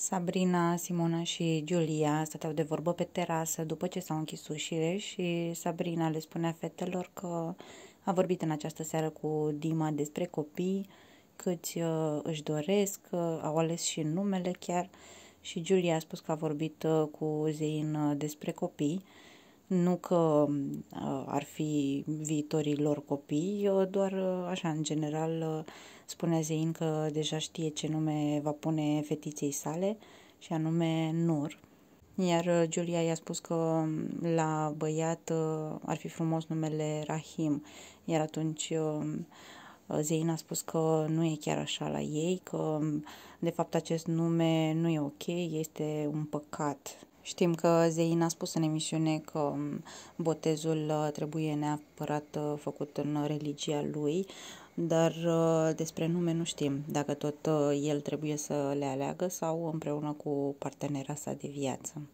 Sabrina, Simona și Giulia stăteau de vorbă pe terasă după ce s-au închis ușile și Sabrina le spunea fetelor că a vorbit în această seară cu Dima despre copii, câți uh, își doresc, uh, au ales și numele chiar și Giulia a spus că a vorbit uh, cu Zein despre copii, nu că ar fi viitorii lor copii, doar așa în general Spune Zein că deja știe ce nume va pune fetiței sale și anume Nur. Iar Julia uh, i-a spus că mm, la băiat uh, ar fi frumos numele Rahim, iar atunci uh, Zein a spus că nu e chiar așa la ei, că mm, de fapt acest nume nu e ok, este un păcat Știm că Zein a spus în emisiune că mm, botezul uh, trebuie neapărat uh, făcut în religia lui, dar uh, despre nume nu știm dacă tot el trebuie să le aleagă sau împreună cu partenera sa de viață.